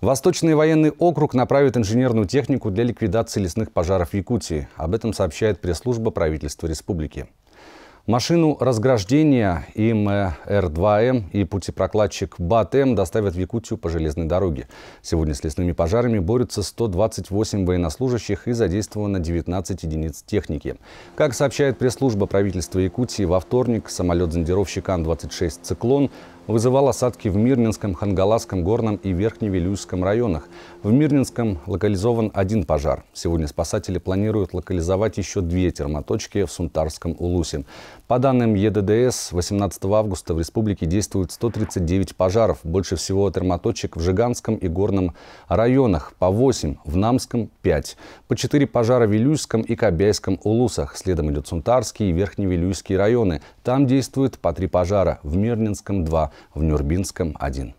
Восточный военный округ направит инженерную технику для ликвидации лесных пожаров в Якутии. Об этом сообщает пресс-служба правительства республики. Машину разграждения ИМР-2М и путепрокладчик БАТМ доставят в Якутию по железной дороге. Сегодня с лесными пожарами борются 128 военнослужащих и задействовано 19 единиц техники. Как сообщает пресс-служба правительства Якутии, во вторник самолет зондировщик Ан-26 «Циклон» вызывал осадки в Мирнинском, Хангаласском, Горном и Верхневилюйском районах. В Мирнинском локализован один пожар. Сегодня спасатели планируют локализовать еще две термоточки в Сунтарском Улусе. По данным ЕДДС, 18 августа в республике действует 139 пожаров. Больше всего термоточек в Жиганском и Горном районах. По 8 в Намском 5. По 4 пожара в Вилюйском и Кобяйском Улусах. Следом идут Сунтарский и Верхневилюйские районы. Там действует по 3 пожара. В Мирнинском 2 в Нюрбинском 1.